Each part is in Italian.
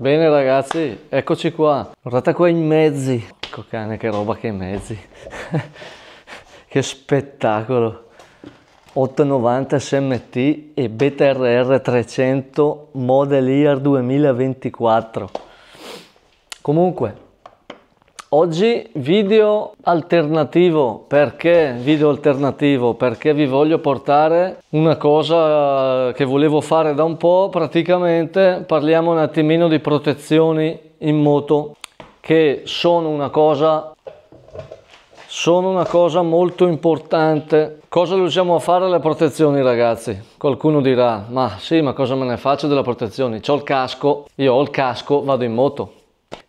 Bene ragazzi, eccoci qua. Guardate qua i mezzi. Ecco cane, che roba che mezzi. che spettacolo. 890 SMT e BTRR 300 Model Year 2024. Comunque, Oggi video alternativo, perché video alternativo? Perché vi voglio portare una cosa che volevo fare da un po', praticamente parliamo un attimino di protezioni in moto che sono una cosa sono una cosa molto importante. Cosa riusciamo a fare le protezioni, ragazzi? Qualcuno dirà: Ma sì, ma cosa me ne faccio delle protezioni? C'ho il casco, io ho il casco, vado in moto.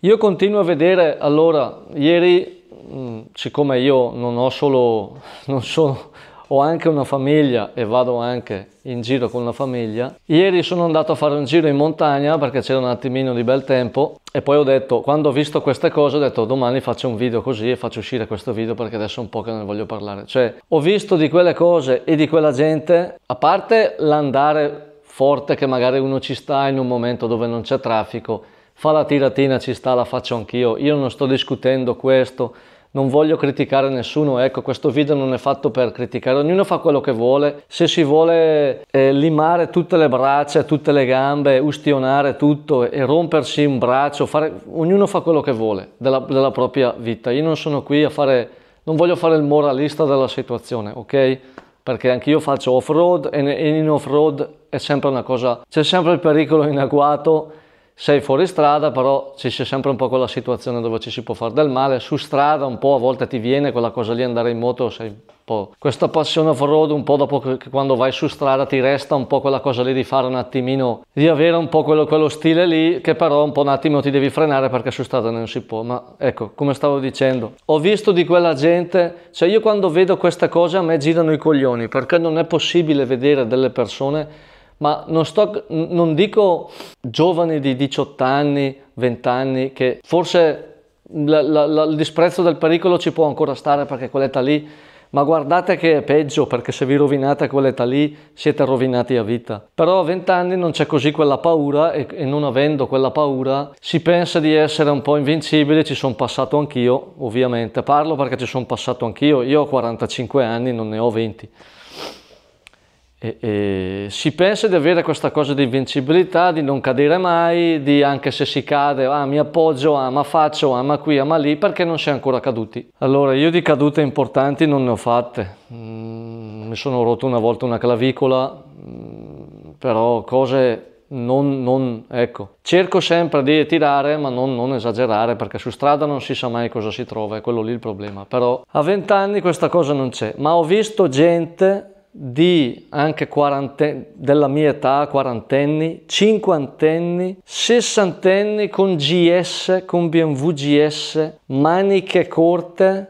Io continuo a vedere, allora, ieri, mm, siccome io non ho solo, non sono, ho anche una famiglia e vado anche in giro con la famiglia. Ieri sono andato a fare un giro in montagna perché c'era un attimino di bel tempo e poi ho detto, quando ho visto queste cose, ho detto domani faccio un video così e faccio uscire questo video perché adesso è un po' che non ne voglio parlare. Cioè, ho visto di quelle cose e di quella gente, a parte l'andare forte che magari uno ci sta in un momento dove non c'è traffico, fa la tiratina, ci sta, la faccio anch'io, io non sto discutendo questo, non voglio criticare nessuno, ecco questo video non è fatto per criticare, ognuno fa quello che vuole, se si vuole eh, limare tutte le braccia, tutte le gambe, ustionare tutto e rompersi un braccio, fare... ognuno fa quello che vuole della, della propria vita, io non sono qui a fare, non voglio fare il moralista della situazione, ok? Perché anch'io faccio off-road e in off-road è sempre una cosa, c'è sempre il pericolo in agguato sei fuori strada, però ci c'è sempre un po' quella situazione dove ci si può fare del male, su strada un po' a volte ti viene quella cosa lì andare in moto, sei un po'... Questa passione off-road un po' dopo che quando vai su strada ti resta un po' quella cosa lì di fare un attimino, di avere un po' quello, quello stile lì che però un po' un attimo ti devi frenare perché su strada non si può, ma ecco, come stavo dicendo, ho visto di quella gente, cioè io quando vedo queste cose a me girano i coglioni perché non è possibile vedere delle persone ma non, sto, non dico giovani di 18 anni, 20 anni, che forse la, la, la, il disprezzo del pericolo ci può ancora stare perché quell'età lì, ma guardate che è peggio perché se vi rovinate quell'età lì siete rovinati a vita. Però a 20 anni non c'è così quella paura e, e non avendo quella paura si pensa di essere un po' invincibili, ci sono passato anch'io, ovviamente parlo perché ci sono passato anch'io, io ho 45 anni, non ne ho 20. E, e, si pensa di avere questa cosa di invincibilità, di non cadere mai, di anche se si cade, ah, mi appoggio, ah, ma faccio, ah, ma qui, ah, ma lì, perché non si è ancora caduti. Allora, io di cadute importanti non ne ho fatte. Mm, mi sono rotto una volta una clavicola, mm, però cose non, non, ecco. Cerco sempre di tirare, ma non, non, esagerare, perché su strada non si sa mai cosa si trova, è quello lì il problema. Però a vent'anni questa cosa non c'è. Ma ho visto gente di anche della mia età, quarantenni, cinquantenni, sessantenni con GS, con BMW GS, maniche corte,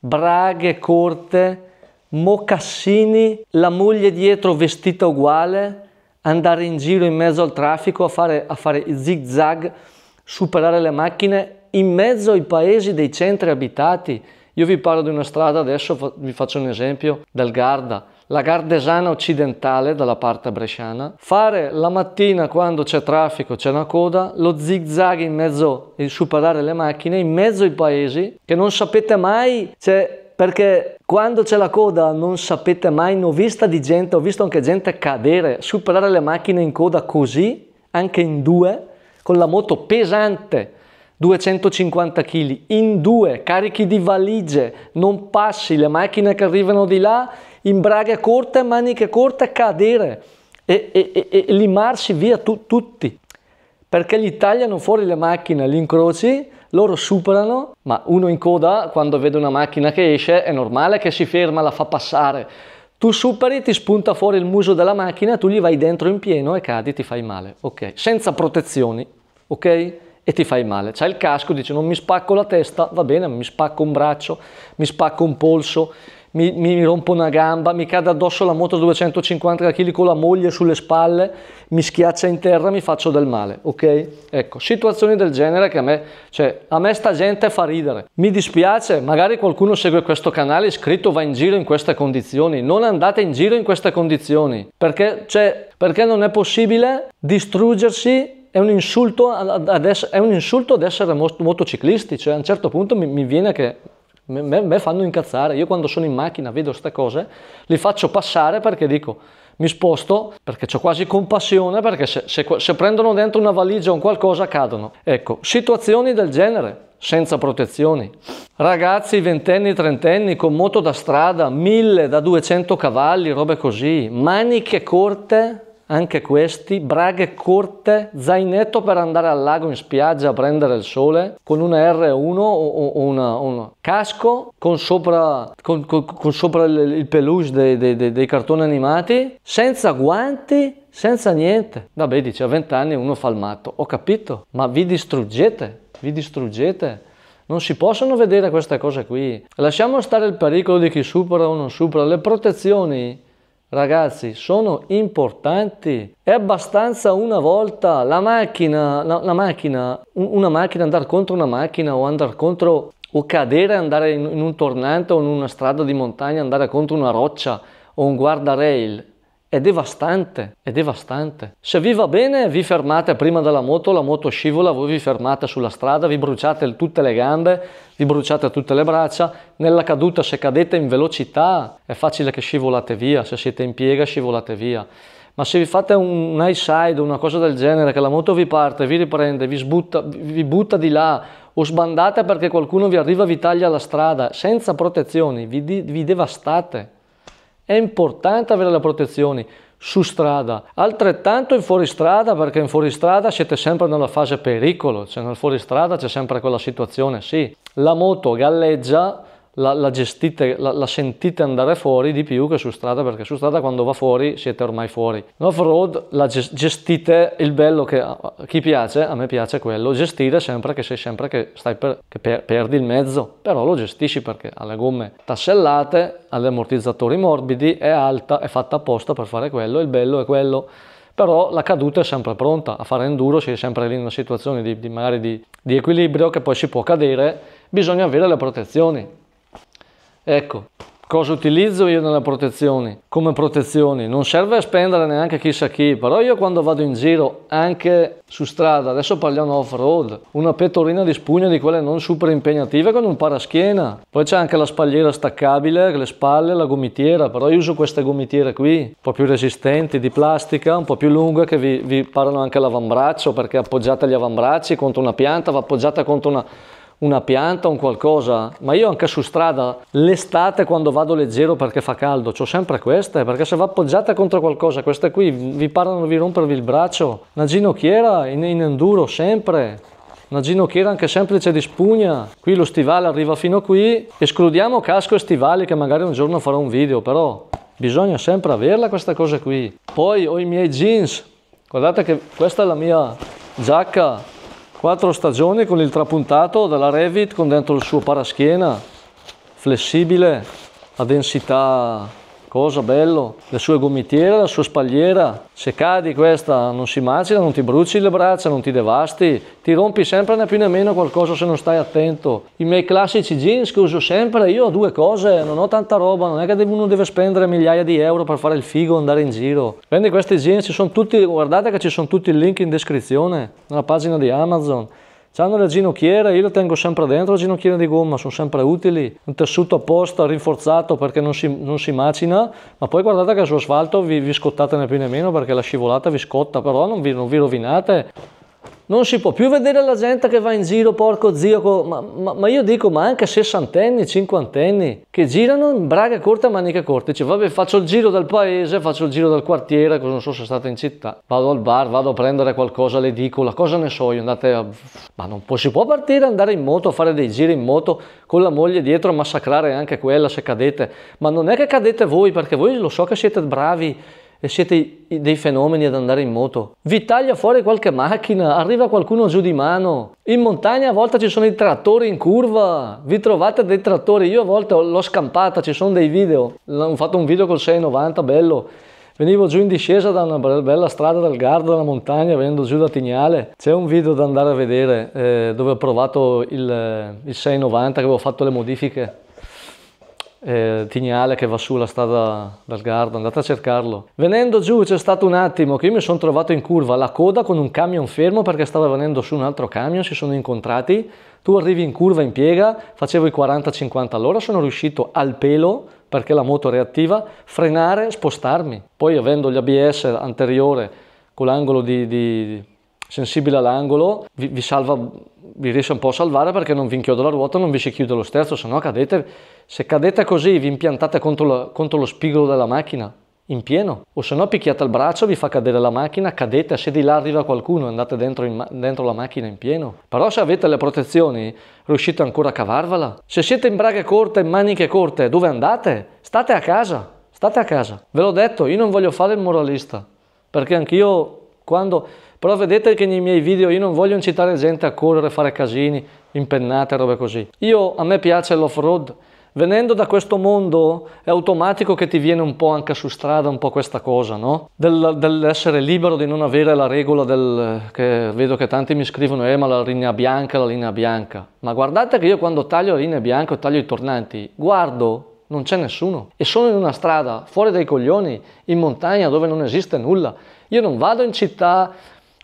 braghe corte, mocassini, la moglie dietro vestita uguale, andare in giro in mezzo al traffico a fare, a fare zig zag, superare le macchine in mezzo ai paesi dei centri abitati. Io vi parlo di una strada, adesso vi faccio un esempio, del Garda la gardesana occidentale dalla parte bresciana, fare la mattina quando c'è traffico, c'è una coda, lo zigzag in mezzo, il superare le macchine, in mezzo ai paesi, che non sapete mai c'è perché quando c'è la coda non sapete mai, ne ho vista di gente, ho visto anche gente cadere, superare le macchine in coda così, anche in due, con la moto pesante, 250 kg in due, carichi di valigie, non passi, le macchine che arrivano di là, in braghe corte, maniche corte, cadere e, e, e, e limarsi via tu, tutti. Perché gli tagliano fuori le macchine, li incroci, loro superano, ma uno in coda quando vede una macchina che esce è normale che si ferma, la fa passare. Tu superi, ti spunta fuori il muso della macchina, tu gli vai dentro in pieno e cadi, ti fai male. Ok, senza protezioni, ok? e ti fai male. C'è il casco, dice non mi spacco la testa, va bene, mi spacco un braccio, mi spacco un polso, mi, mi rompo una gamba, mi cade addosso la moto 250 kg con la moglie sulle spalle, mi schiaccia in terra, mi faccio del male, ok? Ecco, situazioni del genere che a me, cioè, a me sta gente fa ridere. Mi dispiace, magari qualcuno segue questo canale, iscritto va in giro in queste condizioni, non andate in giro in queste condizioni, perché, cioè, perché non è possibile distruggersi è un insulto ad, essere, un insulto ad essere motociclisti, cioè a un certo punto mi, mi viene che me, me, fanno incazzare, io quando sono in macchina vedo queste cose, li faccio passare perché dico mi sposto perché ho quasi compassione perché se, se, se prendono dentro una valigia o un qualcosa cadono. Ecco, situazioni del genere, senza protezioni. Ragazzi ventenni, trentenni con moto da strada, mille da 200 cavalli, robe così, maniche corte anche questi, braghe corte, zainetto per andare al lago in spiaggia a prendere il sole, con una R1 o, una, una casco con sopra, con, con, con sopra il, il, peluche dei, dei, dei, dei cartoni animati, senza guanti, senza niente. Vabbè, dice, a 20 anni uno fa il matto, ho capito, ma vi distruggete, vi distruggete. Non si possono vedere queste cose qui. Lasciamo stare il pericolo di chi supera o non supera. Le protezioni Ragazzi, sono importanti. È abbastanza una volta la macchina, la, la macchina, una macchina, andare contro una macchina o andare contro o cadere, andare in, in un tornante o in una strada di montagna, andare contro una roccia o un guardrail è devastante, è devastante. Se vi va bene vi fermate prima della moto, la moto scivola, voi vi fermate sulla strada, vi bruciate tutte le gambe, vi bruciate tutte le braccia, nella caduta se cadete in velocità è facile che scivolate via, se siete in piega scivolate via. Ma se vi fate un high side, una cosa del genere, che la moto vi parte, vi riprende, vi, sbutta, vi butta di là o sbandate perché qualcuno vi arriva e vi taglia la strada, senza protezioni, vi, vi devastate. È importante avere le protezioni su strada, altrettanto in fuoristrada perché in fuoristrada siete sempre nella fase pericolo, cioè nel fuoristrada c'è sempre quella situazione, sì, la moto galleggia la, la gestite, la, la, sentite andare fuori di più che su strada, perché su strada quando va fuori siete ormai fuori. loff road la gestite, il bello che a chi piace, a me piace quello, gestire sempre che sei sempre che stai per, che per, perdi il mezzo, però lo gestisci perché ha le gomme tassellate, ha gli ammortizzatori morbidi, è alta, è fatta apposta per fare quello, il bello è quello però la caduta è sempre pronta a fare enduro, sei sempre lì in una situazione di, di magari di, di equilibrio che poi si può cadere, bisogna avere le protezioni, Ecco, cosa utilizzo io nella protezione? Come protezioni? Non serve a spendere neanche chissà chi, però io quando vado in giro, anche su strada, adesso parliamo off-road, una pettorina di spugna di quelle non super impegnative con un paraschiena. Poi c'è anche la spalliera staccabile, le spalle, la gomitiera, però io uso queste gomitiere qui, un po' più resistenti, di plastica, un po' più lunghe, che vi, vi parano anche l'avambraccio, perché appoggiate gli avambracci contro una pianta, va appoggiata contro una una pianta, un qualcosa, ma io anche su strada, l'estate quando vado leggero perché fa caldo, ho sempre queste, perché se va appoggiata contro qualcosa, queste qui vi parlano di rompervi il braccio, una ginocchiera in, in enduro sempre, una ginocchiera anche semplice di spugna. Qui lo stivale arriva fino qui. Escludiamo casco e stivali che magari un giorno farò un video, però bisogna sempre averla questa cosa qui. Poi ho i miei jeans. Guardate che questa è la mia giacca Quattro stagioni con il trapuntato della Revit con dentro il suo paraschiena, flessibile, a densità Cosa bello, le sue gomitiere, la sua spalliera. Se cadi questa non si macina, non ti bruci le braccia, non ti devasti, ti rompi sempre né più né meno qualcosa se non stai attento. I miei classici jeans che uso sempre, io ho due cose, non ho tanta roba, non è che uno deve spendere migliaia di euro per fare il figo e andare in giro. Prendi questi jeans, ci sono tutti, guardate che ci sono tutti i link in descrizione, nella pagina di Amazon hanno le ginocchiere, io le tengo sempre dentro le ginocchiere di gomma, sono sempre utili. Un tessuto apposta, rinforzato perché non si, non si macina, ma poi guardate che su asfalto vi, vi scottate né più né meno perché la scivolata vi scotta, però non vi, non vi rovinate non si può più vedere la gente che va in giro, porco zio, ma, ma, ma io dico, ma anche sessantenni, cinquantenni, che girano in braga corta e manica corta, dice vabbè faccio il giro del paese, faccio il giro del quartiere, cosa non so se state in città, vado al bar, vado a prendere qualcosa le dico, la cosa ne so io, andate a... Ma non può, si può partire, andare in moto, fare dei giri in moto con la moglie dietro, massacrare anche quella se cadete, ma non è che cadete voi, perché voi lo so che siete bravi, e siete dei fenomeni ad andare in moto. Vi taglia fuori qualche macchina, arriva qualcuno giù di mano. In montagna a volte ci sono i trattori in curva, vi trovate dei trattori. Io a volte l'ho scampata, ci sono dei video. Ho fatto un video col 690, bello. Venivo giù in discesa da una bella strada dal Garda, dalla montagna, venendo giù da Tignale. C'è un video da andare a vedere eh, dove ho provato il, il 690 che avevo fatto le modifiche eh, Tignale che va su la strada dal Garda, andate a cercarlo. Venendo giù c'è stato un attimo che io mi sono trovato in curva la coda con un camion fermo perché stava venendo su un altro camion, si sono incontrati, tu arrivi in curva in piega, facevo i 40-50 all'ora, sono riuscito al pelo perché la moto reattiva, frenare, spostarmi. Poi avendo gli ABS anteriore con l'angolo di, di sensibile all'angolo, vi, vi, salva, vi riesce un po' a salvare perché non vi inchiodo la ruota, non vi si chiude lo sterzo, se no cadete, se cadete così vi impiantate contro, la, contro lo spigolo della macchina, in pieno, o se no picchiate il braccio, vi fa cadere la macchina, cadete, se di là arriva qualcuno andate dentro, ma- dentro la macchina in pieno. Però se avete le protezioni riuscite ancora a cavarvela. Se siete in braghe corte, in maniche corte, dove andate? State a casa, state a casa. Ve l'ho detto, io non voglio fare il moralista, perché anch'io quando, però vedete che nei miei video io non voglio incitare gente a correre, a fare casini, impennate, robe così. Io, a me piace l'off-road. Venendo da questo mondo è automatico che ti viene un po' anche su strada un po' questa cosa, no? Del, dell'essere libero, di non avere la regola del... che vedo che tanti mi scrivono, eh ma la linea bianca, la linea bianca. Ma guardate che io quando taglio la linea bianca o taglio i tornanti, guardo non c'è nessuno. E sono in una strada, fuori dai coglioni, in montagna dove non esiste nulla. Io non vado in città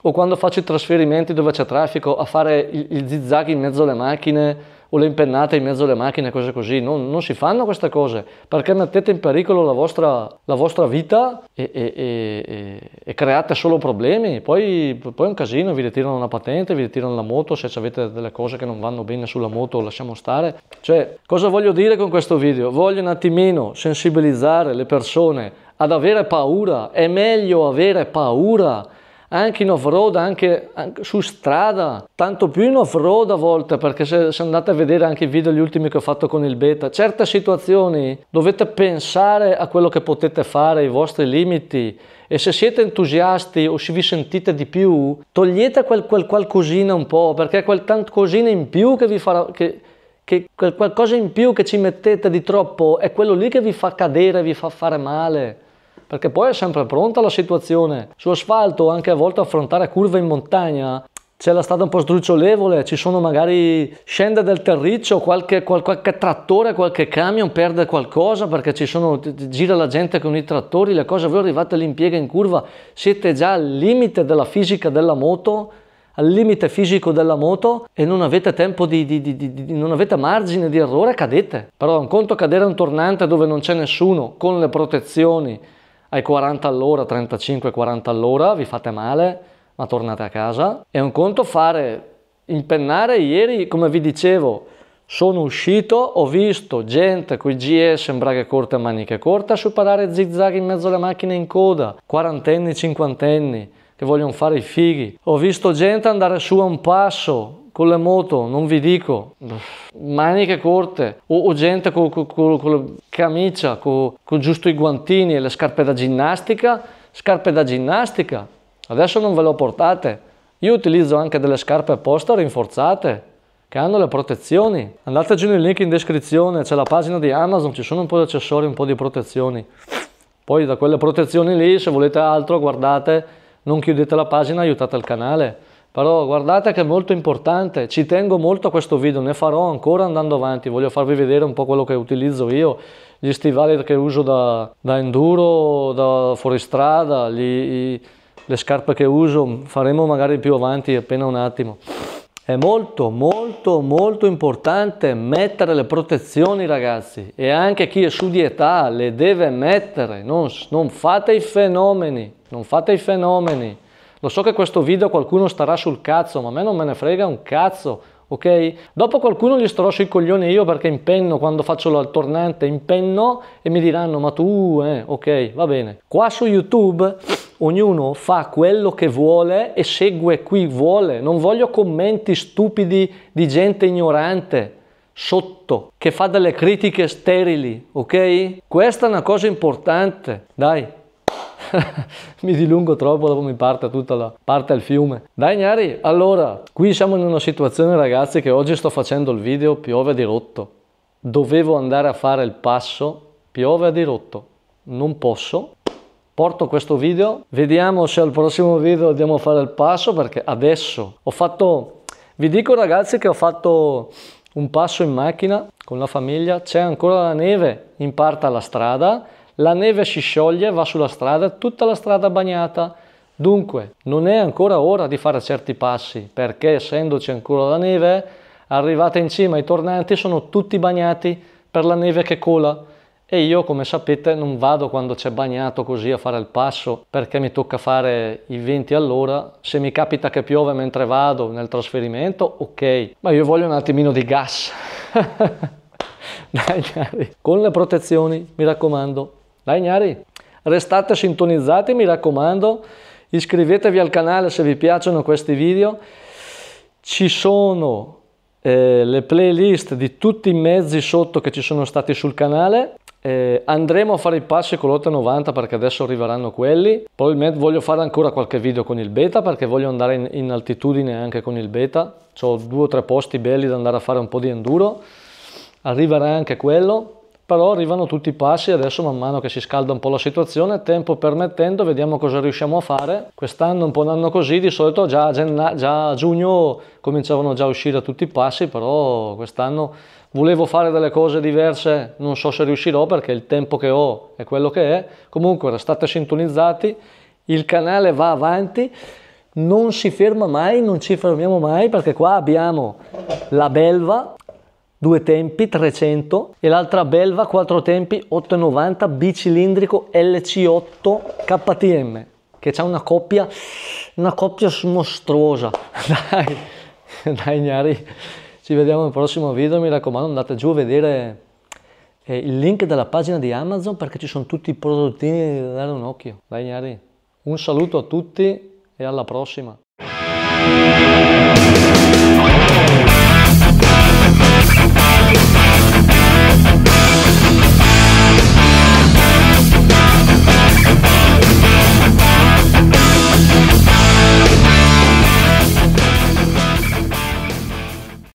o quando faccio i trasferimenti dove c'è traffico a fare il, zigzag in mezzo alle macchine o le impennate in mezzo alle macchine, cose così, non, non si fanno queste cose perché mettete in pericolo la vostra, la vostra vita e, e, e, e, create solo problemi, poi, poi, è un casino, vi ritirano una patente, vi ritirano la moto, se avete delle cose che non vanno bene sulla moto lasciamo stare. Cioè, cosa voglio dire con questo video? Voglio un attimino sensibilizzare le persone ad avere paura, è meglio avere paura anche in off-road, anche, anche, su strada, tanto più in off-road a volte, perché se, se, andate a vedere anche i video gli ultimi che ho fatto con il beta, certe situazioni dovete pensare a quello che potete fare, ai vostri limiti e se siete entusiasti o se vi sentite di più, togliete quel, quel qualcosina un po', perché è quel qualcosina in più che vi farà... Che, che quel qualcosa in più che ci mettete di troppo è quello lì che vi fa cadere, vi fa fare male perché poi è sempre pronta la situazione. Su asfalto, anche a volte affrontare curve in montagna, c'è la strada un po' sdrucciolevole, ci sono magari scende del terriccio, qualche, qualche, trattore, qualche camion perde qualcosa perché ci sono, gira la gente con i trattori, le cose, voi arrivate all'impiega in curva, siete già al limite della fisica della moto, al limite fisico della moto e non avete tempo di, di, di, di non avete margine di errore, cadete. Però un conto cadere un tornante dove non c'è nessuno, con le protezioni, ai 40 all'ora, 35-40 all'ora, vi fate male, ma tornate a casa. È un conto fare impennare ieri, come vi dicevo, sono uscito, ho visto gente con i GS in braghe corte maniche corte a superare zigzag in mezzo alle macchine in coda, quarantenni, cinquantenni che vogliono fare i fighi. Ho visto gente andare su a un passo, con la moto, non vi dico, maniche corte o, o gente con, con, con, con, la camicia, con, giusto i guantini e le scarpe da ginnastica, scarpe da ginnastica, adesso non ve le ho portate. Io utilizzo anche delle scarpe apposta rinforzate che hanno le protezioni. Andate giù nel link in descrizione, c'è la pagina di Amazon, ci sono un po' di accessori, un po' di protezioni. Poi da quelle protezioni lì, se volete altro, guardate, non chiudete la pagina, aiutate il canale. Però guardate che è molto importante, ci tengo molto a questo video, ne farò ancora andando avanti, voglio farvi vedere un po' quello che utilizzo io, gli stivali che uso da, da enduro, da fuoristrada, gli, le scarpe che uso, faremo magari più avanti appena un attimo. È molto molto molto importante mettere le protezioni ragazzi e anche chi è su di età le deve mettere, non, non fate i fenomeni, non fate i fenomeni. Lo so che questo video qualcuno starà sul cazzo, ma a me non me ne frega un cazzo, ok? Dopo qualcuno gli starò sui coglioni io perché impenno quando faccio l'alternante, impenno e mi diranno ma tu, eh, ok, va bene. Qua su YouTube ognuno fa quello che vuole e segue qui vuole, non voglio commenti stupidi di gente ignorante sotto che fa delle critiche sterili, ok? Questa è una cosa importante, dai. mi dilungo troppo, dopo mi parte tutta la parte al fiume. Dai Gnari, allora, qui siamo in una situazione ragazzi che oggi sto facendo il video, piove a dirotto. Dovevo andare a fare il passo, piove a dirotto. Non posso, porto questo video vediamo se al prossimo video andiamo a fare il passo perché adesso ho fatto vi dico ragazzi che ho fatto un passo in macchina con la famiglia c'è ancora la neve in parte alla strada la neve si scioglie, va sulla strada, tutta la strada bagnata. Dunque, non è ancora ora di fare certi passi, perché essendoci ancora la neve, arrivata in cima i tornanti sono tutti bagnati per la neve che cola. E io, come sapete, non vado quando c'è bagnato così a fare il passo, perché mi tocca fare i 20 all'ora. Se mi capita che piove mentre vado nel trasferimento, ok. Ma io voglio un attimino di gas. dai, Con le protezioni, mi raccomando. Dai gnari, restate sintonizzati, mi raccomando, iscrivetevi al canale se vi piacciono questi video. Ci sono eh, le playlist di tutti i mezzi sotto che ci sono stati sul canale. Eh, andremo a fare i passi con l'Ota 90 perché adesso arriveranno quelli. Probabilmente voglio fare ancora qualche video con il beta perché voglio andare in, in altitudine anche con il beta. Ho due o tre posti belli da andare a fare un po' di enduro. Arriverà anche quello però arrivano tutti i passi adesso man mano che si scalda un po' la situazione tempo permettendo vediamo cosa riusciamo a fare quest'anno un po' un anno così di solito già a, già a giugno cominciavano già a uscire tutti i passi però quest'anno volevo fare delle cose diverse non so se riuscirò perché il tempo che ho è quello che è comunque restate sintonizzati il canale va avanti non si ferma mai non ci fermiamo mai perché qua abbiamo la belva due tempi 300 e l'altra Belva quattro tempi 890 bicilindrico LC8 KTM che c'è una coppia una coppia mostruosa dai dai gnari ci vediamo nel prossimo video mi raccomando andate giù a vedere eh, il link della pagina di Amazon perché ci sono tutti i prodottini da dare un occhio dai gnari un saluto a tutti e alla prossima